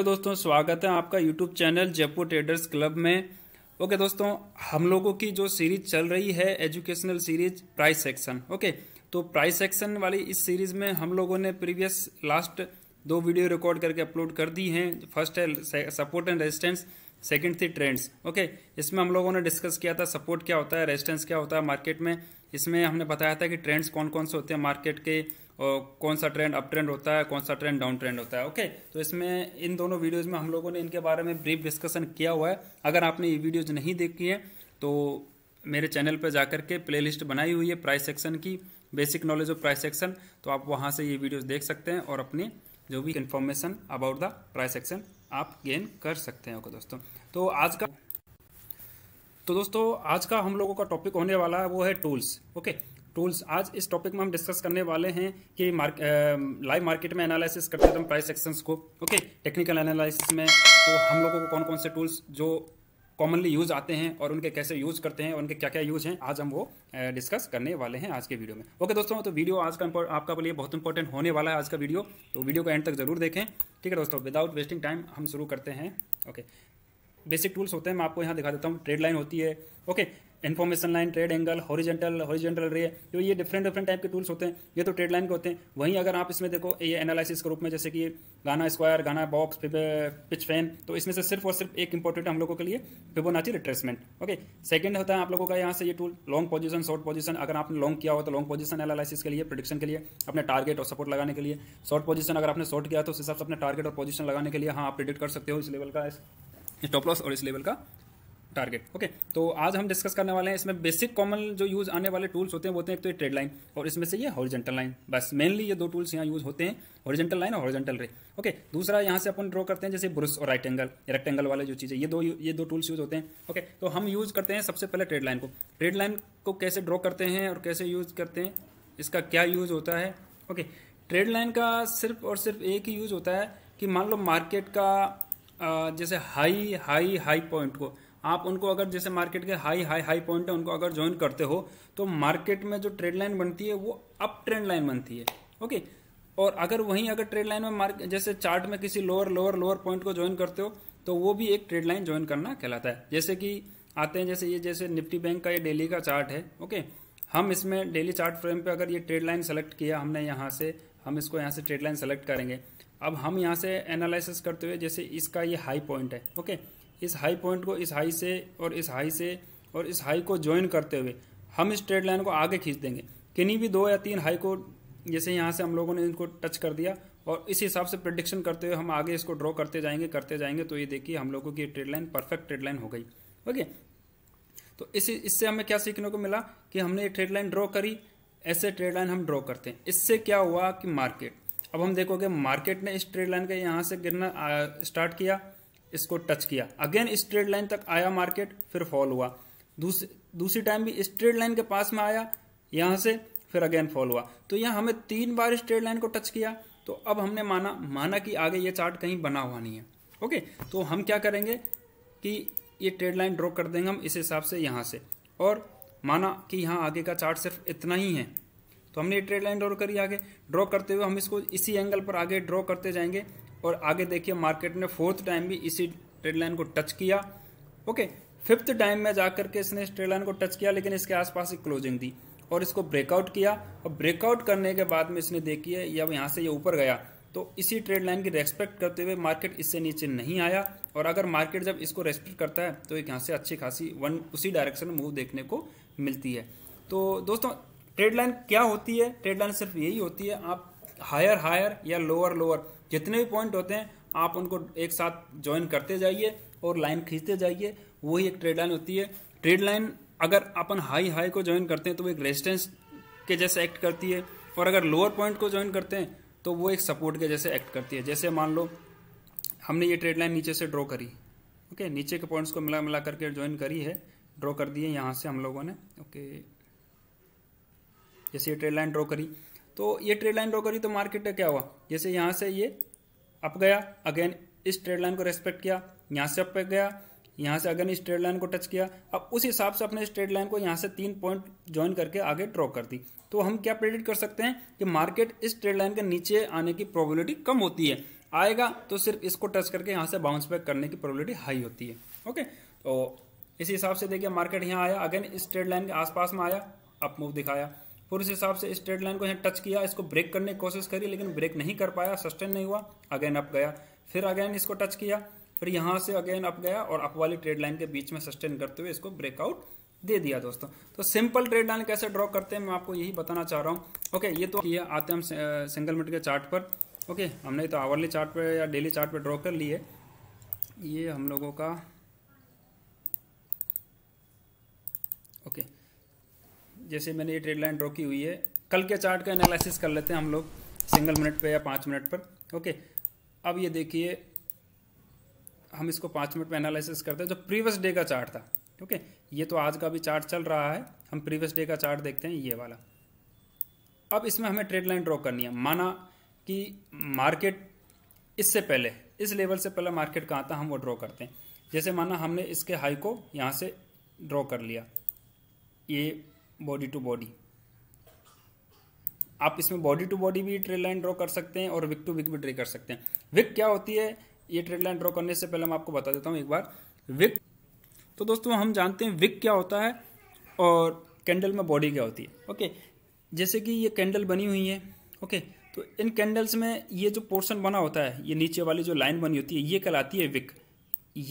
Hello दोस्तों स्वागत है आपका YouTube channel Jaipur traders club में ओके दोस्तों हम लोगों की जो सीरीज चल रही है educational series price action okay तो प्राइस सेक्शन वाली इस सीरीज में हम लोगों ने प्रीवियस लास्ट दो वीडियो रिकॉर्ड करके अपलोड कर दी हैं फर्स्ट है सपोर्ट एंड रेजिस्टेंस सेकंड थी ट्रेंड्स ओके इसमें हम लोगों ने डिस्कस किया था सपोर्ट क्या होता है रेजिस्टेंस क्या होता है मार्केट में इसमें हमने बताया था कि ट्रेंड्स कौन कौन से होते हैं मार्केट के कौन सा ट्रेंड अप ट्रेंड होता है कौन सा ट्रेंड डाउन ट्रेंड होता है ओके तो इसमें इन दोनों वीडियोज़ में हम लोगों ने इनके बारे में ब्रीफ डिस्कशन किया हुआ है अगर आपने ये वीडियोज़ नहीं देखी है तो मेरे चैनल पर जाकर के प्लेलिस्ट बनाई हुई है प्राइस सेक्शन की basic knowledge of price action तो आप वहाँ से ये वीडियोज़ देख सकते हैं और अपनी जो भी information about the price action आप गेन कर सकते हैं ओके दोस्तों तो आज का तो दोस्तों आज का हम लोगों का टॉपिक होने वाला है वो है टूल्स ओके टूल्स आज इस टॉपिक में हम डिस्कस करने वाले हैं कि मार्क, लाइव मार्केट में एनालिसिस करते हैं तो हम प्राइस एक्शंस को ओके टेक्निकल एनालिसिस में तो हम लोगों को कौन कौन से टूल्स जो कॉमनली यूज आते हैं और उनके कैसे यूज करते हैं और उनके क्या क्या यूज हैं आज हम वो डिस्कस करने वाले हैं आज के वीडियो में ओके दोस्तों तो वीडियो आज का आपका लिए बहुत इंपॉर्टेंट होने वाला है आज का वीडियो तो वीडियो को एंड तक जरूर देखें ठीक है दोस्तों विदाउट वेस्टिंग टाइम हम शुरू करते हैं ओके बेसिक टूल्स होते हैं मैं आपको यहाँ दिखा देता हूँ ट्रेड लाइन होती है okay information line trend angle horizontal horizontal ray जो ये डिफरेंट डिफरेंट टाइप के टूल्स होते हैं ये तो ट्रेड लाइन के होते हैं वहीं अगर आप इसमें देखो ये एनालिसिस के रूप में जैसे कि गाना स्क्वायर गाना बॉक्स पिच फैन तो इसमें से सिर्फ और सिर्फ एक इंपॉर्टेंट हम लोगों के लिए फिबोनाची रिट्रेसमेंट ओके सेकंड होता है आप लोगों का यहाँ से ये tool long position short position अगर आपने लॉन्ग किया हो तो लॉन्ग पोजिशन एनालिसिस के लिए प्रोडिक्शन के लिए अपने टारगेट और सपोर्ट लगाने के लिए शॉर्ट पोजिशन अगर आपने शॉर्ट किया तो उस हिसाब से अपने टारगेट और पोजिशन लगाने के लिए हाँ आप प्रिडिक्ट कर सकते हो इस लेवल का स्टॉप लॉस और इस लेवल का टारगेट ओके तो आज हम डिस्कस करने वाले हैं इसमें बेसिक कॉमन जो यूज आने वाले टूल्स होते हैं वो होते हैं एक तो ये ट्रेड लाइन और इसमें से ये हॉरिजेंटल लाइन बस मेनली ये दो टूल्स यहाँ यूज होते हैं हॉरिजेंटल लाइन और हॉरिजेंटल रे ओके दूसरा यहाँ से अपन ड्रॉ करते हैं जैसे ब्रुस और राइट एंगल रेक्टेंगल वाले जो चीज़ें ये दो ये दो टूल्स यूज होते हैं ओके तो हम यूज करते हैं सबसे पहले ट्रेड लाइन को ट्रेड लाइन को कैसे ड्रॉ करते हैं और कैसे यूज करते हैं इसका क्या यूज होता है ओके ट्रेड लाइन का सिर्फ और सिर्फ एक ही यूज होता है कि मान लो मार्केट का जैसे हाई हाई हाई पॉइंट को आप उनको अगर जैसे मार्केट के हाई हाई हाई पॉइंट है उनको अगर ज्वाइन करते हो तो मार्केट में जो ट्रेड लाइन बनती है वो अप ट्रेंड लाइन बनती है ओके और अगर वहीं अगर ट्रेड लाइन में मार्क जैसे चार्ट में किसी लोअर लोअर लोअर पॉइंट को ज्वाइन करते हो तो वो भी एक ट्रेड लाइन ज्वाइन करना कहलाता है जैसे कि आते हैं जैसे ये जैसे निफ्टी बैंक का ये डेली का चार्ट है ओके हम इसमें डेली चार्ट फ्रेम पे अगर ये ट्रेड लाइन सेलेक्ट किया हमने यहाँ से हम इसको यहाँ से ट्रेड लाइन सेलेक्ट करेंगे अब हम यहाँ से एनालिसिस करते हुए जैसे इसका ये हाई पॉइंट है ओके इस हाई पॉइंट को इस हाई से और इस हाई से और इस हाई को ज्वाइन करते हुए हम स्ट्रेट लाइन को आगे खींच देंगे किन्हीं भी दो या तीन हाई को जैसे यहाँ से हम लोगों ने इनको टच कर दिया और इस हिसाब से प्रडिक्शन करते हुए हम आगे इसको ड्रॉ करते जाएंगे करते जाएंगे तो ये देखिए हम लोगों की trend line perfect trend line हो गई ओके तो इस इससे हमें क्या सीखने को मिला कि हमने ये ट्रेड लाइन ड्रॉ करी ऐसे ट्रेड लाइन हम ड्रॉ करते हैं इससे क्या हुआ कि मार्केट अब हम देखोगे मार्केट ने इस ट्रेड लाइन का यहाँ से गिरना स्टार्ट किया इसको टच किया अगेन स्ट्रेट लाइन तक आया मार्केट फिर फॉल हुआ दूसरी दूसरी टाइम भी स्ट्रेट लाइन के पास में आया यहां से फिर अगेन फॉल हुआ तो यहाँ हमें तीन बार स्ट्रेट लाइन को टच किया तो अब हमने माना माना कि आगे ये चार्ट कहीं बना हुआ नहीं है ओके तो हम क्या करेंगे कि ये ट्रेड लाइन ड्रॉ कर देंगे हम इस हिसाब से यहां से और माना कि यहाँ आगे का चार्ट सिर्फ इतना ही है तो हमने ये ट्रेड लाइन ड्रॉ करी आगे ड्रॉ करते हुए हम इसको इसी एंगल पर आगे ड्रॉ करते जाएंगे और आगे देखिए मार्केट ने फोर्थ टाइम भी इसी ट्रेड लाइन को टच किया ओके फिफ्थ टाइम में जाकर के इसने इस ट्रेड लाइन को टच किया लेकिन इसके आसपास ही क्लोजिंग दी और इसको ब्रेकआउट किया और ब्रेकआउट करने के बाद में इसने देखिए जब यहाँ से ये यह ऊपर गया तो इसी ट्रेड लाइन की रेस्पेक्ट करते हुए मार्केट इससे नीचे नहीं आया और अगर मार्केट जब इसको रेस्पेक्ट करता है तो एक यहाँ से अच्छी खासी वन उसी डायरेक्शन में मूव देखने को मिलती है तो दोस्तों ट्रेड लाइन क्या होती है ट्रेड लाइन सिर्फ यही होती है आप हायर हायर या लोअर लोअर जितने भी पॉइंट होते हैं आप उनको एक साथ ज्वाइन करते जाइए और लाइन खींचते जाइए वही एक ट्रेड लाइन होती है ट्रेड लाइन अगर अपन हाई हाई को ज्वाइन करते हैं तो वो एक रेजिस्टेंस के जैसे एक्ट करती है और अगर लोअर पॉइंट को ज्वाइन करते हैं तो वो एक सपोर्ट के जैसे एक्ट करती है जैसे मान लो हमने ये ट्रेड लाइन नीचे से ड्रॉ करी ओके नीचे के पॉइंट्स को मिला मिला करके ज्वाइन करी है ड्रॉ कर दिए यहाँ से हम लोगों ने ओके जैसे ये ट्रेड लाइन ड्रॉ करी तो ये ट्रेड लाइन ड्रॉ करी तो मार्केट क्या हुआ जैसे यहाँ से ये अप गया अगेन इस ट्रेड लाइन को रेस्पेक्ट किया यहाँ से अप गया यहाँ से अगेन इस ट्रेड लाइन को टच किया अब उस हिसाब से अपने स्ट्रेड ट्रेड लाइन को यहाँ से तीन पॉइंट ज्वाइन करके आगे ड्रॉ कर दी तो हम क्या प्रेडिक्ट कर सकते हैं कि मार्केट इस ट्रेड लाइन के नीचे आने की प्रोबेबिलिटी कम होती है आएगा तो सिर्फ इसको टच करके यहाँ से बाउंस बैक करने की प्रोबेबिलिटी हाई होती है ओके तो इस हिसाब से देखिए मार्केट यहाँ आया अगेन इस ट्रेड लाइन के आसपास में आया अप मूव दिखाया फिर उस हिसाब से स्ट्रेट लाइन को यहाँ टच किया इसको ब्रेक करने की कोशिश करी लेकिन ब्रेक नहीं कर पाया सस्टेन नहीं हुआ अगेन अप गया फिर अगेन इसको टच किया फिर यहाँ से अगेन अप गया और अप वाली ट्रेड लाइन के बीच में सस्टेन करते हुए इसको ब्रेकआउट दे दिया दोस्तों तो सिंपल ट्रेड लाइन कैसे ड्रॉ करते हैं मैं आपको यही बताना चाह रहा हूँ ओके ये तो ये आते हम सिंगल मिनट के चार्ट पर ओके हमने तो आवरली चार्ट पर या डेली चार्ट पर ड्रॉ कर लिए ये हम लोगों का ओके okay. जैसे मैंने ये ट्रेड लाइन ड्रॉ की हुई है कल के चार्ट का एनालिसिस कर लेते हैं हम लोग सिंगल मिनट पे या पाँच मिनट पर ओके अब ये देखिए हम इसको पाँच मिनट में एनालिसिस करते हैं जो प्रीवियस डे का चार्ट था ओके ये तो आज का भी चार्ट चल रहा है हम प्रीवियस डे का चार्ट देखते हैं ये वाला अब इसमें हमें ट्रेड लाइन ड्रॉ करनी है माना कि मार्केट इससे पहले इस लेवल से पहले मार्केट कहाँ था हम वो ड्रॉ करते हैं जैसे माना हमने इसके हाई को यहाँ से ड्रॉ कर लिया ये बॉडी टू बॉडी आप इसमें बॉडी टू बॉडी भी ट्रेड लाइन ड्रॉ कर सकते हैं और विक टू विक भी ड्रे कर सकते हैं विक क्या होती है ये ट्रेड लाइन ड्रॉ करने से पहले मैं आपको बता देता हूँ एक बार विक तो दोस्तों हम जानते हैं विक क्या होता है और कैंडल में बॉडी क्या होती है ओके जैसे कि ये कैंडल बनी हुई है ओके तो इन कैंडल्स में ये जो पोर्शन बना होता है ये नीचे वाली जो लाइन बनी होती है ये कहलाती है विक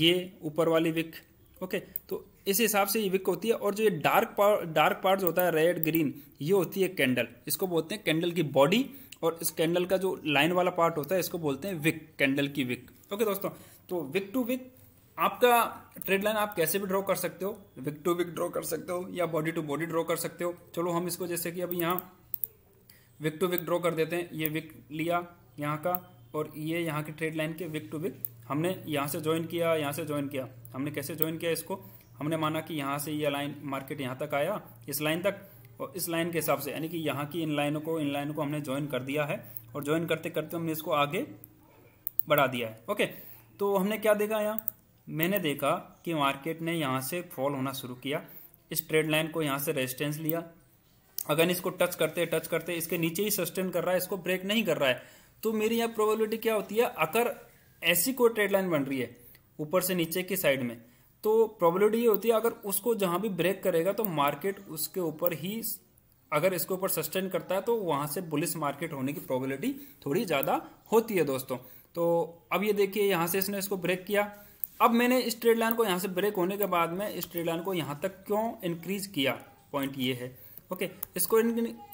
ये ऊपर वाली विक ओके तो इस हिसाब से ये विक होती है और जो ये डार्क पार, डार्क पार्ट होता है रेड ग्रीन ये होती है कैंडल इसको बोलते हैं कैंडल की बॉडी और इस कैंडल का जो लाइन वाला पार्ट होता है इसको बोलते हैं विक कैंडल की विक ओके दोस्तों तो विक टू विक आपका ट्रेड लाइन आप कैसे भी ड्रॉ कर सकते हो विक टू विक ड्रॉ कर सकते हो या बॉडी टू बॉडी ड्रॉ कर सकते हो चलो हम इसको जैसे कि अभी यहाँ विक टू विक ड्रॉ कर देते हैं ये विक लिया यहाँ का और ये यहाँ की ट्रेड लाइन के विक टू विक हमने यहाँ से ज्वाइन किया यहाँ से ज्वाइन किया हमने कैसे ज्वाइन किया इसको हमने माना कि यहाँ से ये लाइन मार्केट यहाँ तक आया इस लाइन तक और इस लाइन के हिसाब से यानी कि यहाँ की इन लाइनों को इन लाइनों को हमने ज्वाइन कर दिया है और ज्वाइन करते करते हमने इसको आगे बढ़ा दिया है ओके तो हमने क्या देखा यहाँ मैंने देखा कि मार्केट ने यहाँ से फॉल होना शुरू किया इस ट्रेड लाइन को यहाँ से रेजिस्टेंस लिया अगर इसको टच करते टच करते इसके नीचे ही सस्टेन कर रहा है इसको ब्रेक नहीं कर रहा है तो मेरी यहाँ प्रोबेबिलिटी क्या होती है अगर ऐसी कोई ट्रेड लाइन बन रही है ऊपर से नीचे की साइड में तो प्रॉब्लम ये होती है अगर उसको जहां भी ब्रेक करेगा तो मार्केट उसके ऊपर ही अगर इसके ऊपर सस्टेन करता है तो वहां से बुलिस मार्केट होने की प्रोबेबिलिटी थोड़ी ज़्यादा होती है दोस्तों तो अब ये देखिए यहाँ से इसने इसको ब्रेक किया अब मैंने इस ट्रेड लाइन को यहाँ से ब्रेक होने के बाद में इस ट्रेड लाइन को यहाँ तक क्यों इंक्रीज किया पॉइंट ये है ओके इसको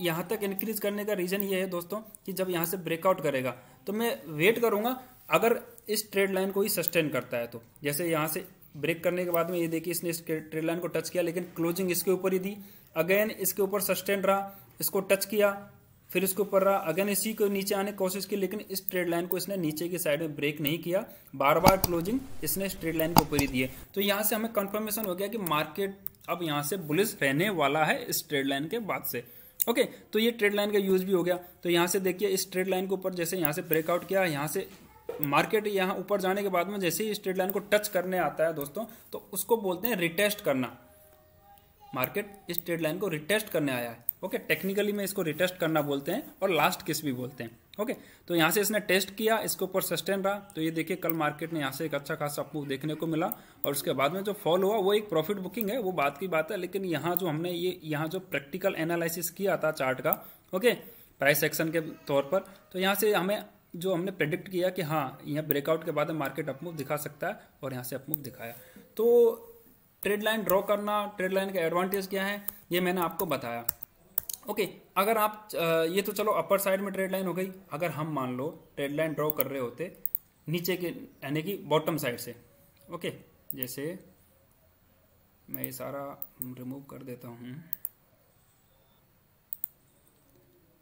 यहाँ तक इंक्रीज करने का रीज़न ये है दोस्तों कि जब यहाँ से ब्रेकआउट करेगा तो मैं वेट करूंगा अगर इस ट्रेड लाइन को ही सस्टेन करता है तो जैसे यहाँ से ब्रेक करने के बाद में ये देखिए इसने इस ट्रेड लाइन को टच किया लेकिन क्लोजिंग इसके ऊपर ही दी अगेन इसके ऊपर सस्टेंड रहा इसको टच किया फिर इसके ऊपर रहा अगेन इसी को नीचे आने की कोशिश की लेकिन इस ट्रेड लाइन को इसने नीचे की साइड में ब्रेक नहीं किया बार बार क्लोजिंग इसने इस ट्रेड लाइन के ऊपर ही दिए तो यहाँ से हमें कंफर्मेशन हो गया कि मार्केट अब यहाँ से बुलिस रहने वाला है इस ट्रेड लाइन के बाद से ओके तो ये ट्रेड लाइन का यूज भी हो गया तो यहां से देखिए इस ट्रेड लाइन के ऊपर जैसे यहाँ से ब्रेकआउट किया यहाँ से मार्केट यहाँ ऊपर जाने के बाद में जैसे ही स्ट्रेट लाइन को टच करने आता है दोस्तों तो उसको बोलते हैं रिटेस्ट करना मार्केट इस ट्रेड लाइन को रिटेस्ट करने आया है ओके टेक्निकली में इसको रिटेस्ट करना बोलते हैं और लास्ट किस भी बोलते हैं ओके तो यहाँ से इसने टेस्ट किया इसके ऊपर सस्टेन रहा तो ये देखिए कल मार्केट ने यहाँ से एक अच्छा खासा मूव देखने को मिला और उसके बाद में जो फॉल हुआ वो एक प्रॉफिट बुकिंग है वो बात की बात है लेकिन यहाँ जो हमने ये यहाँ जो प्रैक्टिकल एनालिसिस किया था चार्ट का ओके प्राइस एक्शन के तौर पर तो यहाँ से हमें जो हमने प्रेडिक्ट किया कि हाँ यहाँ ब्रेकआउट के बाद मार्केट अपमूव दिखा सकता है और यहाँ से अपमूव दिखाया तो ट्रेड लाइन ड्रॉ करना ट्रेड लाइन का एडवांटेज क्या है ये मैंने आपको बताया ओके okay, अगर आप ये तो चलो अपर साइड में ट्रेड लाइन हो गई अगर हम मान लो ट्रेड लाइन ड्रॉ कर रहे होते नीचे के यानी कि बॉटम साइड से ओके okay, जैसे मैं ये सारा रिमूव कर देता हूँ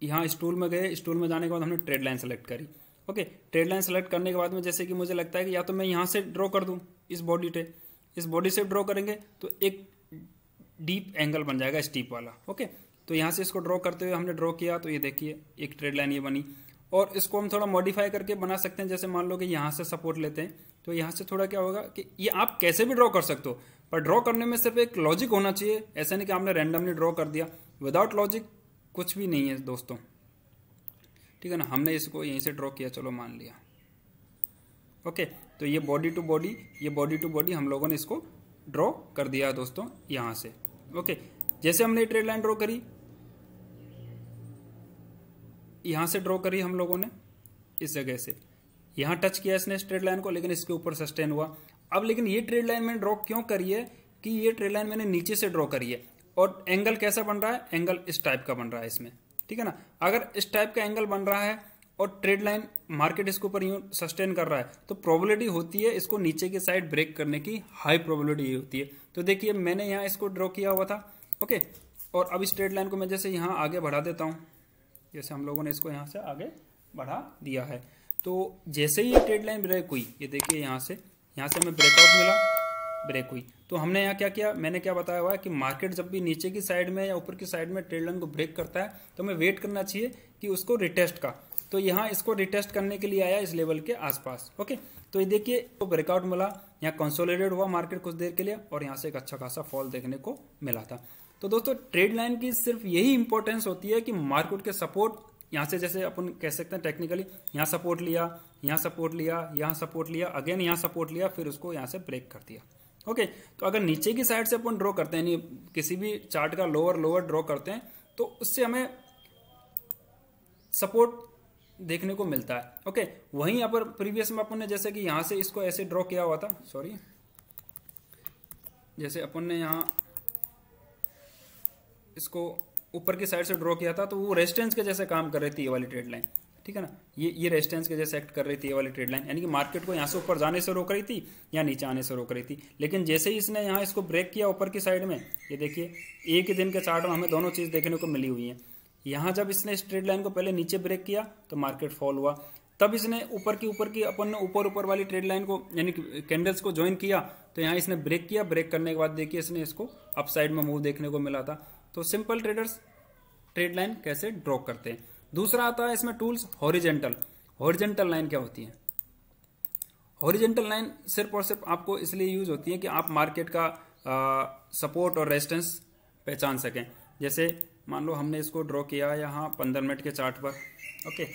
यहाँ स्टूल में गए स्टूल में जाने के बाद हमने ट्रेड लाइन सेलेक्ट करी ओके ट्रेड लाइन सेलेक्ट करने के बाद में जैसे कि मुझे लगता है कि या तो मैं यहाँ से ड्रॉ कर दूँ इस बॉडी पे इस बॉडी से ड्रॉ करेंगे तो एक डीप एंगल बन जाएगा स्टीप वाला ओके तो यहाँ से इसको ड्रॉ करते हुए हमने ड्रॉ किया तो ये देखिए एक ट्रेड लाइन ये बनी और इसको हम थोड़ा मॉडिफाई करके बना सकते हैं जैसे मान लो कि यहाँ से सपोर्ट लेते हैं तो यहाँ से थोड़ा क्या होगा कि ये आप कैसे भी ड्रॉ कर सकते हो पर ड्रॉ करने में सिर्फ एक लॉजिक होना चाहिए ऐसा नहीं कि आपने रैंडमली ड्रॉ कर दिया विदाउट लॉजिक कुछ भी नहीं है दोस्तों ठीक है ना हमने इसको यहीं से ड्रॉ किया चलो मान लिया ओके तो ये बॉडी टू बॉडी ये बॉडी टू बॉडी हम लोगों ने इसको ड्रॉ कर दिया दोस्तों यहां से ओके जैसे हमने ट्रेड लाइन ड्रॉ करी यहां से ड्रॉ करी हम लोगों ने इस जगह से यहां टच किया इसने इस ट्रेड लाइन को लेकिन इसके ऊपर सस्टेन हुआ अब लेकिन ये ट्रेड लाइन मैंने ड्रॉ क्यों करी है कि ये ट्रेड लाइन मैंने नीचे से ड्रॉ करी है और एंगल कैसा बन रहा है एंगल इस टाइप का बन रहा है इसमें ठीक है ना अगर इस टाइप का एंगल बन रहा है और ट्रेड लाइन मार्केट इसके ऊपर यूं सस्टेन कर रहा है तो प्रोबेबिलिटी होती है इसको नीचे की साइड ब्रेक करने की हाई प्रोबेबिलिटी होती है तो देखिए मैंने यहाँ इसको ड्रॉ किया हुआ था ओके और अब इस ट्रेड लाइन को मैं जैसे यहाँ आगे बढ़ा देता हूँ जैसे हम लोगों ने इसको यहाँ से आगे बढ़ा दिया है तो जैसे ही ये ट्रेड लाइन ब्रेक हुई ये देखिए यहाँ से यहाँ से हमें ब्रेकआउट मिला ब्रेक हुई तो हमने यहाँ क्या किया मैंने क्या बताया हुआ है कि मार्केट जब भी नीचे की साइड में या ऊपर की साइड में ट्रेड लाइन को ब्रेक करता है तो हमें वेट करना चाहिए कि उसको रिटेस्ट का तो यहाँ इसको रिटेस्ट करने के लिए आया इस लेवल के आसपास ओके तो ये देखिए तो ब्रेकआउट मिला यहाँ कंसोलिडेट हुआ मार्केट कुछ देर के लिए और यहाँ से एक अच्छा खासा फॉल देखने को मिला था तो दोस्तों ट्रेड लाइन की सिर्फ यही इंपॉर्टेंस होती है कि मार्केट के सपोर्ट यहाँ से जैसे अपन कह सकते हैं टेक्निकली यहाँ सपोर्ट लिया यहाँ सपोर्ट लिया यहाँ सपोर्ट लिया अगेन यहाँ सपोर्ट लिया फिर उसको यहाँ से ब्रेक कर दिया ओके okay, तो अगर नीचे की साइड से अपन ड्रॉ करते हैं यानी किसी भी चार्ट का लोअर लोअर ड्रॉ करते हैं तो उससे हमें सपोर्ट देखने को मिलता है ओके okay, वहीं यहाँ पर प्रीवियस में अपन ने जैसे कि यहाँ से इसको ऐसे ड्रॉ किया हुआ था सॉरी जैसे अपन ने यहाँ इसको ऊपर की साइड से ड्रॉ किया था तो वो रेजिस्टेंस के जैसे काम कर रही थी ये वाली ट्रेड लाइन ठीक है ना ये ये रेजिस्टेंस के जैसे एक्ट कर रही थी ये वाली ट्रेड लाइन यानी कि मार्केट को यहाँ से ऊपर जाने से रोक रही थी या नीचे आने से रोक रही थी लेकिन जैसे ही इसने यहाँ इसको ब्रेक किया ऊपर की साइड में ये देखिए एक ही दिन के चार्ट में हमें दोनों चीज़ देखने को मिली हुई है यहाँ जब इसने इस ट्रेड लाइन को पहले नीचे ब्रेक किया तो मार्केट फॉल हुआ तब इसने ऊपर की ऊपर की अपन ने ऊपर ऊपर वाली ट्रेड लाइन को यानी कैंडल्स को ज्वाइन किया तो यहाँ इसने ब्रेक किया ब्रेक करने के बाद देखिए इसने इसको अपसाइड में मूव देखने को मिला था तो सिंपल ट्रेडर्स ट्रेड लाइन कैसे ड्रॉ करते हैं दूसरा आता है इसमें टूल्स हॉरिजेंटल हॉरिजेंटल लाइन क्या होती है हॉरिजेंटल लाइन सिर्फ और सिर्फ आपको इसलिए यूज होती है कि आप मार्केट का सपोर्ट और रेजिस्टेंस पहचान सकें जैसे मान लो हमने इसको ड्रॉ किया यहाँ पंद्रह मिनट के चार्ट पर ओके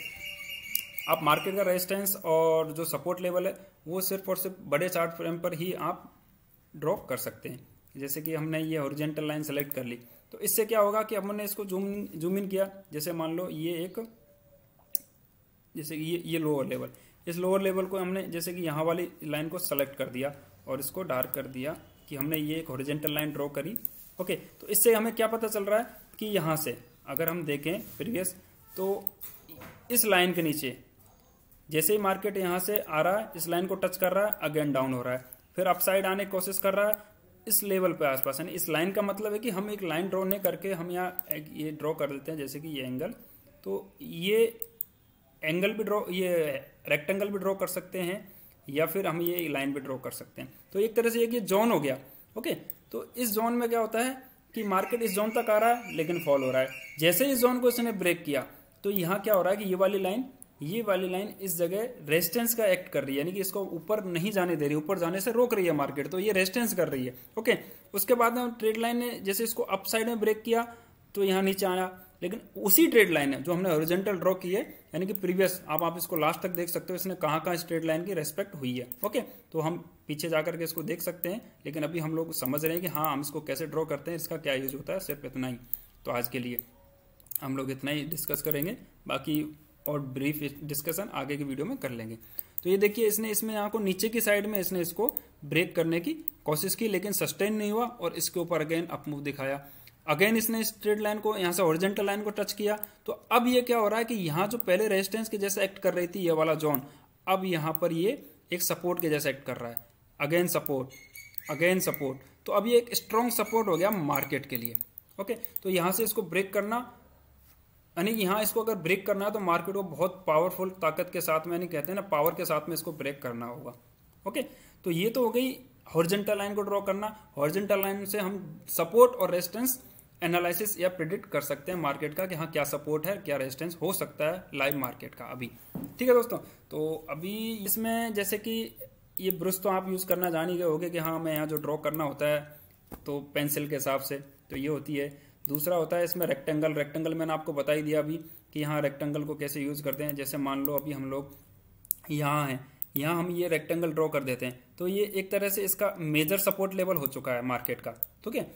आप मार्केट का रेजिस्टेंस और जो सपोर्ट लेवल है वो सिर्फ और सिर्फ बड़े चार्ट फ्रेम पर ही आप ड्रॉ कर सकते हैं जैसे कि हमने ये ओरिजेंटल लाइन सेलेक्ट कर ली तो इससे क्या होगा कि हमने इसको जूम जूम इन किया जैसे मान लो ये एक जैसे कि ये ये लोअर लेवल इस लोअर लेवल को हमने जैसे कि यहाँ वाली लाइन को सेलेक्ट कर दिया और इसको डार्क कर दिया कि हमने ये एक ओरिजेंटल लाइन ड्रॉ करी ओके तो इससे हमें क्या पता चल रहा है कि यहाँ से अगर हम देखें प्रीवियस तो इस लाइन के नीचे जैसे ही मार्केट यहाँ से आ रहा है इस लाइन को टच कर रहा है अगेन डाउन हो रहा है फिर अपसाइड आने की कोशिश कर रहा है इस लेवल पे आसपास यानी इस लाइन का मतलब है कि हम एक लाइन ड्रॉ नहीं करके हम यहाँ ये ड्रॉ कर देते हैं जैसे कि ये एंगल तो ये एंगल भी ड्रॉ ये रेक्टेंगल भी ड्रॉ कर सकते हैं या फिर हम ये लाइन भी ड्रॉ कर सकते हैं तो एक तरह से एक ये जोन हो गया ओके तो इस जोन में क्या होता है कि मार्केट इस जोन तक आ रहा है लेकिन फॉल हो रहा है जैसे इस जोन को इसने ब्रेक किया तो यहाँ क्या हो रहा है कि ये वाली लाइन ये वाली लाइन इस जगह रेजिस्टेंस का एक्ट कर रही है यानी कि इसको ऊपर नहीं जाने दे रही ऊपर जाने से रोक रही है मार्केट तो ये रेजिस्टेंस कर रही है ओके उसके बाद में ट्रेड लाइन ने जैसे इसको अप साइड में ब्रेक किया तो यहाँ नीचे आया लेकिन उसी ट्रेड लाइन है जो हमने ओरिजेंटल ड्रॉ की है यानी कि प्रीवियस आप आप इसको लास्ट तक देख सकते हो इसने कहाँ कहाँ ट्रेड लाइन की रेस्पेक्ट हुई है ओके तो हम पीछे जाकर के इसको देख सकते हैं लेकिन अभी हम लोग समझ रहे हैं कि हाँ हम इसको कैसे ड्रॉ करते हैं इसका क्या यूज होता है सिर्फ इतना ही तो आज के लिए हम लोग इतना ही डिस्कस करेंगे बाकी और ब्रीफ डिस्कशन आगे की वीडियो में कर लेंगे तो ये देखिए इसने इसमें यहाँ को नीचे की साइड में इसने इसको ब्रेक करने की कोशिश की लेकिन सस्टेन नहीं हुआ और इसके ऊपर अगेन अपमूव दिखाया अगेन इसने स्ट्रेट लाइन को यहाँ से ओरिजेंटल लाइन को टच किया तो अब ये क्या हो रहा है कि यहाँ जो पहले रेजिस्टेंस के जैसे एक्ट कर रही थी ये वाला जोन अब यहाँ पर ये एक सपोर्ट के जैसे एक्ट कर रहा है अगेन सपोर्ट अगेन सपोर्ट तो अब ये एक स्ट्रॉन्ग सपोर्ट हो गया मार्केट के लिए ओके तो यहाँ से इसको ब्रेक करना यानी कि यहाँ इसको अगर ब्रेक करना है तो मार्केट को बहुत पावरफुल ताकत के साथ में यानी कहते हैं ना पावर के साथ में इसको ब्रेक करना होगा ओके तो ये तो हो गई हॉर्जेंटल लाइन को ड्रॉ करना हॉर्जेंटल लाइन से हम सपोर्ट और रेजिस्टेंस एनालिसिस या प्रिडिक्ट कर सकते हैं मार्केट का कि हाँ क्या सपोर्ट है क्या रेजिस्टेंस हो सकता है लाइव मार्केट का अभी ठीक है दोस्तों तो अभी इसमें जैसे कि ये ब्रश तो आप यूज़ करना जान ही गए होगे कि हाँ मैं यहाँ जो ड्रॉ करना होता है तो पेंसिल के हिसाब से तो ये होती है दूसरा होता है इसमें रेक्टेंगल रेक्टेंगल मैंने आपको बता ही दिया अभी कि यहाँ रेक्टेंगल को कैसे यूज़ करते हैं जैसे मान लो अभी हम लोग यहाँ हैं यहाँ हम ये रेक्टेंगल ड्रॉ कर देते हैं तो ये एक तरह से इसका मेजर सपोर्ट लेवल हो चुका है मार्केट का ठीक है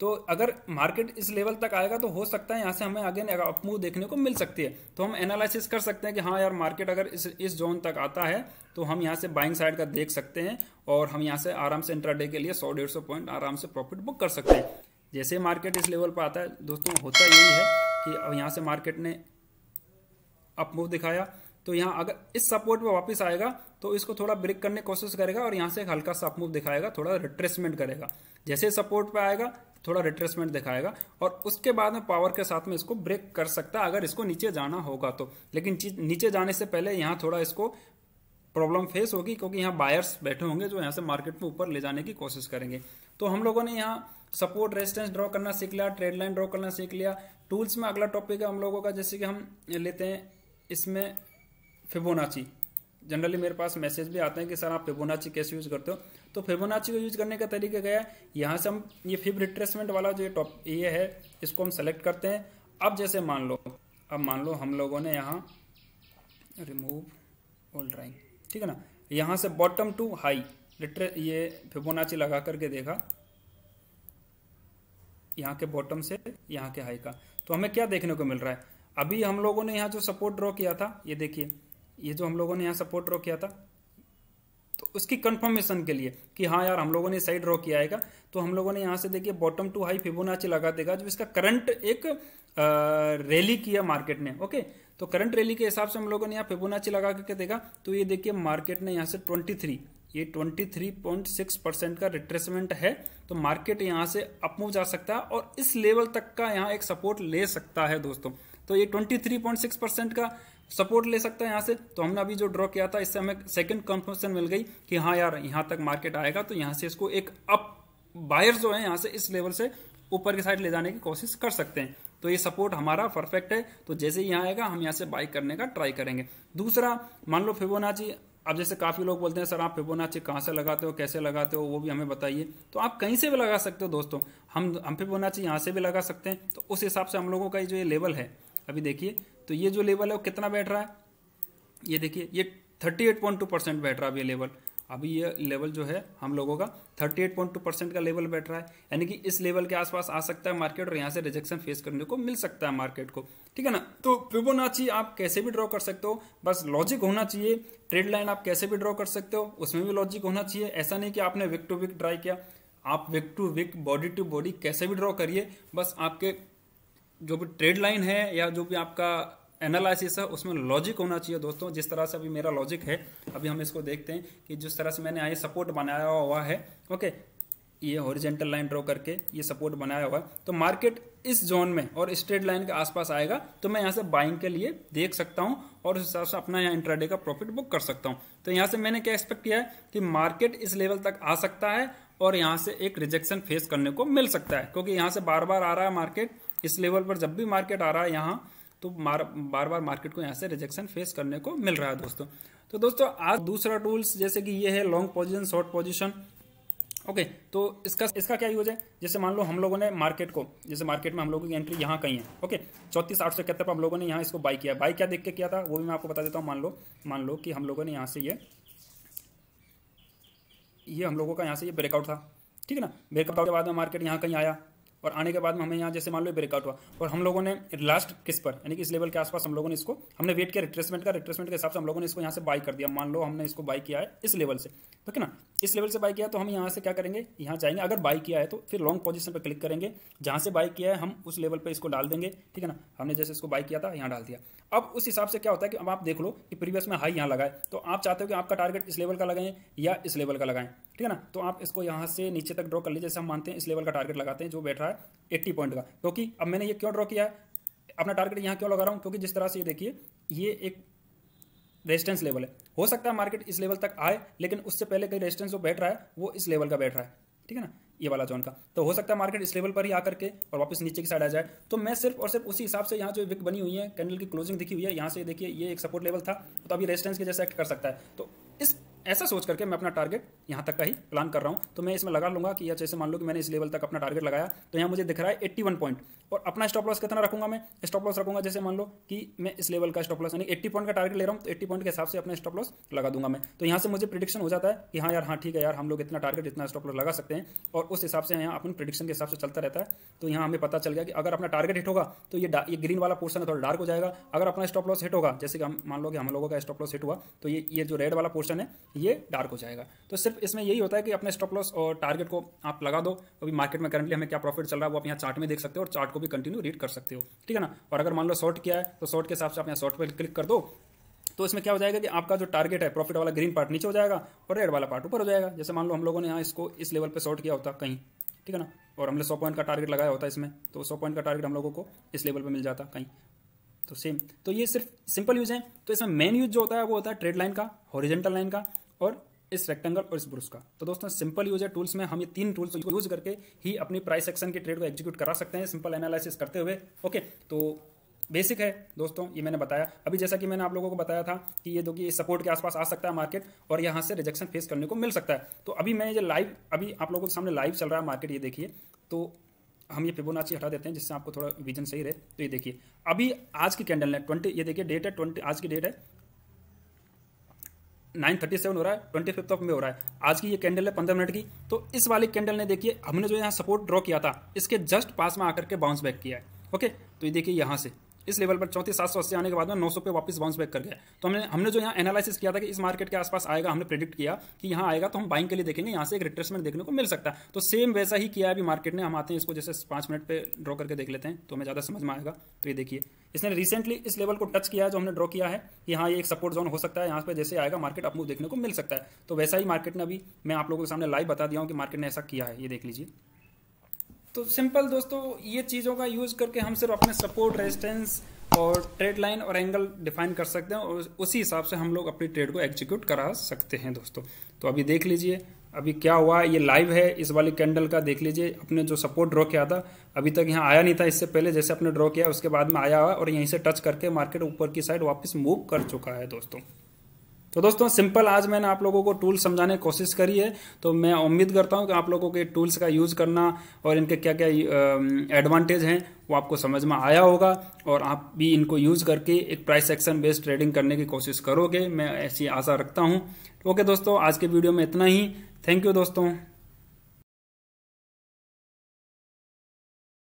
तो अगर मार्केट इस लेवल तक आएगा तो हो सकता है यहाँ से हमें आगे अपमूव देखने को मिल सकती है तो हम एनालिसिस कर सकते हैं कि हाँ यार मार्केट अगर इस इस जोन तक आता है तो हम यहाँ से बाइंग साइड का देख सकते हैं और हम यहाँ से आराम से इंट्राडे के लिए सौ डेढ़ सौ पॉइंट आराम से प्रॉफिट बुक कर सकते हैं जैसे मार्केट इस लेवल पर आता है दोस्तों होता यही है कि अब यहाँ से मार्केट ने अपमूव दिखाया तो यहाँ अगर इस सपोर्ट पर वापस आएगा तो इसको थोड़ा ब्रेक करने की कोशिश करेगा और यहाँ से हल्का सा अपमूव दिखाएगा थोड़ा रिट्रेसमेंट करेगा जैसे सपोर्ट पर आएगा थोड़ा रिट्रेसमेंट दिखाएगा और उसके बाद में पावर के साथ में इसको ब्रेक कर सकता है अगर इसको नीचे जाना होगा तो लेकिन नीचे जाने से पहले यहाँ थोड़ा इसको प्रॉब्लम फेस होगी क्योंकि यहाँ बायर्स बैठे होंगे जो यहाँ से मार्केट में ऊपर ले जाने की कोशिश करेंगे तो हम लोगों ने यहाँ सपोर्ट रेजिस्टेंस ड्रॉ करना सीख लिया ट्रेड लाइन ड्रॉ करना सीख लिया टूल्स में अगला टॉपिक है हम लोगों का जैसे कि हम लेते हैं इसमें फिबोनाची जनरली मेरे पास मैसेज भी आते हैं कि सर आप फिबोनाची कैसे यूज़ करते हो तो फिबोनाची को यूज करने का तरीका क्या है यहाँ से हम ये फिब रिट्रेसमेंट वाला जो ये टॉप ये है इसको हम सेलेक्ट करते हैं अब जैसे मान लो अब मान लो हम लोगों ने यहाँ रिमूव ऑल ड्राइंग ठीक है ना यहाँ से बॉटम टू हाई लिटरे ये फिबोनाची लगा करके देखा यहाँ के बॉटम से यहाँ के हाई का तो हमें क्या देखने को मिल रहा है अभी हम लोगों ने यहाँ जो सपोर्ट ड्रॉ किया था ये देखिए ये जो हम लोगों ने यहाँ सपोर्ट ड्रॉ किया था तो उसकी कंफर्मेशन के लिए कि हाँ यार हम लोगों ने सही ड्रॉ किया है तो हम लोगों ने यहाँ से देखिए बॉटम टू हाई फिबोनाची लगा देगा जो इसका करंट एक रैली किया मार्केट ने ओके तो करंट रैली के हिसाब से हम लोगों ने यहाँ फिबोनाची लगा करके देखा तो ये देखिए मार्केट ने यहाँ से ट्वेंटी ये 23.6 परसेंट का रिट्रेसमेंट है तो मार्केट यहाँ से अपमूव जा सकता है और इस लेवल तक का यहाँ एक सपोर्ट ले सकता है दोस्तों तो ये 23.6 परसेंट का सपोर्ट ले सकता है यहाँ से तो हमने अभी जो ड्रॉ किया था इससे हमें सेकंड कंफर्मेशन मिल गई कि हाँ यार यहाँ तक मार्केट आएगा तो यहाँ से इसको एक अप बायर जो है यहाँ से इस लेवल से ऊपर की साइड ले जाने की कोशिश कर सकते हैं तो ये सपोर्ट हमारा परफेक्ट है तो जैसे ही यहाँ आएगा हम यहाँ से बाई करने का ट्राई करेंगे दूसरा मान लो फिबोनाची अब जैसे काफ़ी लोग बोलते हैं सर आप फिबोनाची कहाँ से लगाते हो कैसे लगाते हो वो भी हमें बताइए तो आप कहीं से भी लगा सकते हो दोस्तों हम हम फिबोनाची यहाँ से भी लगा सकते हैं तो उस हिसाब से हम लोगों का ये जो ये लेवल है अभी देखिए तो ये जो लेवल है वो कितना बैठ रहा है ये देखिए ये thirty eight point two percent बैठ रहा है अब ये लेवल अभी ये लेवल जो है हम लोगों का 38.2 परसेंट का लेवल बैठ रहा है यानी कि इस लेवल के आसपास आ सकता है मार्केट और यहाँ से रिजेक्शन फेस करने को मिल सकता है मार्केट को ठीक है ना तो फिबोनाची आप कैसे भी ड्रॉ कर सकते हो बस लॉजिक होना चाहिए ट्रेड लाइन आप कैसे भी ड्रॉ कर सकते हो उसमें भी लॉजिक होना चाहिए ऐसा नहीं कि आपने विक टू विक ड्राई किया आप wick to wick body to body कैसे भी ड्रॉ करिए बस आपके जो भी ट्रेड लाइन है या जो भी आपका एनालिसिस है उसमें लॉजिक होना चाहिए दोस्तों जिस तरह से अभी मेरा लॉजिक है अभी हम इसको देखते हैं कि जिस तरह से मैंने यहाँ सपोर्ट बनाया हुआ है ओके ये हॉरिजेंटल लाइन ड्रॉ करके ये सपोर्ट बनाया हुआ है तो मार्केट इस जोन में और स्ट्रेट लाइन के आसपास आएगा तो मैं यहाँ से बाइंग के लिए देख सकता हूँ और उस हिसाब से अपना यहाँ इंट्राडे का प्रॉफिट बुक कर सकता हूँ तो यहाँ से मैंने क्या एक्सपेक्ट किया है कि मार्केट इस लेवल तक आ सकता है और यहाँ से एक रिजेक्शन फेस करने को मिल सकता है क्योंकि यहाँ से बार बार आ रहा है मार्केट इस लेवल पर जब भी मार्केट आ रहा है यहाँ तो मार, बार बार मार्केट को यहाँ से रिजेक्शन फेस करने को मिल रहा है दोस्तों तो दोस्तों आज दूसरा टूल्स जैसे कि ये है long position short position okay तो इसका इसका क्या यूज है जैसे मान लो हम लोगों ने मार्केट को जैसे मार्केट में हम लोगों की एंट्री यहाँ कहीं है ओके चौतीस आठ सौ इकहत्तर पर हम लोगों ने यहाँ इसको बाई किया बाई क्या देख के किया था वो भी मैं आपको बता देता हूँ मान लो मान लो कि हम लोगों ने यहाँ से ये ये हम लोगों का यहाँ से ये ब्रेकआउट था ठीक है ना ब्रेकआउट के बाद में मार्केट यहाँ कहीं आया और आने के बाद में हमें यहाँ जैसे मान लो ब्रेकआउट हुआ और हम लोगों ने लास्ट किस पर यानी कि इस लेवल के आसपास हम लोगों ने इसको हमने वेट किया रिट्रेसमेंट का रिट्रेसमेंट के हिसाब से हम लोगों ने इसको यहाँ से बाई कर दिया मान लो हमने इसको बाई किया है इस लेवल से ठीक है ना इस लेवल से बाई किया तो हम यहाँ से क्या करेंगे यहाँ जाएंगे अगर बाई किया है तो फिर लॉन्ग पोजिशन पर क्लिक करेंगे जहाँ से बाई किया है हम उस लेवल पर इसको डाल देंगे ठीक है ना हमने जैसे इसको बाई किया था यहाँ डाल दिया अब उस हिसाब से क्या होता है कि अब आप देख लो कि प्रीवियस में हाई यहाँ लगाए तो आप चाहते हो कि आपका टारगेट इस लेवल का लगाएं या इस लेवल का लगाएं ठीक है ना तो आप इसको यहाँ से नीचे तक ड्रॉ कर लीजिए जैसे हम मानते हैं इस लेवल का टारगेट लगाते हैं जो बैठ रहा है एट्टी पॉइंट का क्योंकि तो अब मैंने ये क्यों ड्रॉ किया है अपना टारगेट यहाँ क्यों लगा रहा हूँ क्योंकि जिस तरह से ये देखिए ये एक रेजिस्टेंस लेवल है हो सकता है मार्केट इस लेवल तक आए लेकिन उससे पहले कई रेजिस्टेंस जो बैठ रहा है वो इस लेवल का बैठ रहा है ठीक है ना ये वाला जोन का तो हो सकता है मार्केट इस लेवल पर ही आकर के और वापस नीचे की साइड आ जाए तो मैं सिर्फ और सिर्फ उसी हिसाब से यहाँ जो विक बनी हुई है कैंडल की क्लोजिंग दिखी हुई है यहाँ से देखिए ये एक सपोर्ट लेवल था तो अभी रेजिस्टेंस के जैसे एक्ट कर सकता है तो इस ऐसा सोच करके मैं अपना टारगेट यहाँ तक का ही प्लान कर रहा हूँ तो मैं इसमें लगा लूँगा कि या जैसे मान लो कि मैंने इस लेवल तक अपना टारगेट लगाया तो यहाँ मुझे दिख रहा है एट्टी वन पॉइंट और अपना स्टॉप लॉस कितना रखूँगा मैं स्टॉप लॉस रखूँगा जैसे मान लो कि मैं इस लेवल का स्टॉप लॉस यानी एट्टी पॉइंट का टारगेट ले रहा हूँ तो एट्टी पॉइंट के हिसाब से अपना स्टॉप लॉस लगा दूंगा मैं तो यहाँ से मुझे प्रिडिक्शन हो जाता है कि हाँ यार हाँ ठीक है यार हम लोग इतना टारगेट इतना स्टॉप लॉस लगा सकते हैं और उस हिसाब से यहाँ अपन प्रिडिक्शन के हिसाब से चलता रहता है तो यहाँ हमें पता चल गया कि अगर अपना टारगेट हिट होगा तो ये ये ग्रीन वाला पोर्सन है थोड़ा डार्क हो जाएगा अगर अपना स्टॉप लॉस हिट होगा जैसे कि हम मान लो कि हम लोगों का स्टॉप लॉस हिट हुआ तो ये ये जो रेड वाला पोर्सन है ये डार्क हो जाएगा तो सिर्फ इसमें यही होता है कि अपने स्टॉप लॉस और टारगेट को आप लगा दो अभी मार्केट में करंटली हमें क्या प्रॉफिट चल रहा है वो आप यहाँ चार्ट में देख सकते हो और चार्ट को भी कंटिन्यू रीड कर सकते हो ठीक है ना और अगर मान लो शॉर्ट किया है तो शॉर्ट के हिसाब से आप यहाँ शॉर्ट पर क्लिक कर दो तो इसमें क्या हो जाएगा कि आपका जो टारगेट है प्रॉफिट वाला ग्रीन पार्ट नीचे हो जाएगा और रेड वाला पार्ट ऊपर हो जाएगा जैसे मान लो हम लोगों ने यहाँ इसको इस लेवल पर शॉर्ट किया होता कहीं ठीक है ना और हमने सौ पॉइंट का टारगेट लगाया होता है इसमें तो सौ पॉइंट का टारगेट हम लोगों को इस लेवल पर मिल जाता कहीं तो सेम तो ये सिर्फ सिंपल यूज है तो इसमें मेन यूज जो होता है वो होता है ट्रेड लाइन का हॉरिजेंटल लाइन का और इस रेक्टेंगल और इस ब्रुश का तो दोस्तों सिंपल यूजर टूल्स में हम ये तीन टूल्स यूज करके ही अपनी प्राइस एक्शन के ट्रेड को एग्जीक्यूट करा सकते हैं सिंपल एनालिसिस करते हुए ओके तो बेसिक है दोस्तों ये मैंने बताया अभी जैसा कि मैंने आप लोगों को बताया था कि ये दो कि सपोर्ट के आसपास आ सकता है मार्केट और यहाँ से रिजेक्शन फेस करने को मिल सकता है तो अभी मैं ये लाइव अभी आप लोगों के सामने लाइव चल रहा है मार्केट ये देखिए तो हम ये फिबोनाची हटा देते हैं जिससे आपको थोड़ा विजन सही रहे तो ये देखिए अभी आज की कैंडल है ट्वेंटी ये देखिए डेट है ट्वेंटी आज की डेट है नाइन थर्टी सेवन हो रहा है ट्वेंटी फिफ्थ ऑफ में हो रहा है आज की ये कैंडल है पंद्रह मिनट की तो इस वाली कैंडल ने देखिए हमने जो यहाँ सपोर्ट ड्रॉ किया था इसके जस्ट पास में आकर के बाउंस बैक किया है ओके तो ये देखिए यहाँ से इस लेवल पर चौंतीस सात सौ अस्सी आने के बाद में नौ सौ पे वापस बाउंस बैक कर गया तो हमने हमने जो यहाँ एनालिसिस किया था कि इस मार्केट के आसपास आएगा हमने प्रिडिक्ट किया कि यहाँ आएगा तो हम बाइंग के लिए देखेंगे यहाँ से एक रिट्रेसमेंट देखने को मिल सकता है तो सेम वैसा ही किया अभी मार्केट ने हम आते हैं इसको जैसे पाँच मिनट पर ड्रॉ करके देख लेते हैं तो हमें ज़्यादा समझ में आएगा तो ये देखिए इसने रिसेंटली इस लेवल को टच किया है जो हमने ड्रॉ किया है कि हाँ ये एक सपोर्ट जोन हो सकता है यहाँ पर जैसे आएगा मार्केट अपमूव देखने को मिल सकता है तो वैसा ही मार्केट ने अभी मैं आप लोगों के सामने लाइव बता दिया हूँ कि मार्केट ने ऐसा किया है ये देख लीजिए तो सिंपल दोस्तों ये चीज़ों का यूज़ करके हम सिर्फ अपने सपोर्ट रेजिस्टेंस और ट्रेड लाइन और एंगल डिफाइन कर सकते हैं और उसी हिसाब से हम लोग अपनी ट्रेड को एग्जीक्यूट करा सकते हैं दोस्तों तो अभी देख लीजिए अभी क्या हुआ ये लाइव है इस वाली कैंडल का देख लीजिए अपने जो सपोर्ट ड्रॉ किया था अभी तक यहाँ आया नहीं था इससे पहले जैसे अपने ड्रॉ किया उसके बाद में आया हुआ और यहीं से टच करके मार्केट ऊपर की साइड वापस मूव कर चुका है दोस्तों तो दोस्तों सिंपल आज मैंने आप लोगों को टूल्स समझाने की कोशिश करी है तो मैं उम्मीद करता हूं कि आप लोगों के टूल्स का यूज़ करना और इनके क्या क्या एडवांटेज हैं वो आपको समझ में आया होगा और आप भी इनको यूज़ करके एक प्राइस एक्शन बेस्ड ट्रेडिंग करने की कोशिश करोगे मैं ऐसी आशा रखता हूँ ओके दोस्तों आज के वीडियो में इतना ही थैंक यू दोस्तों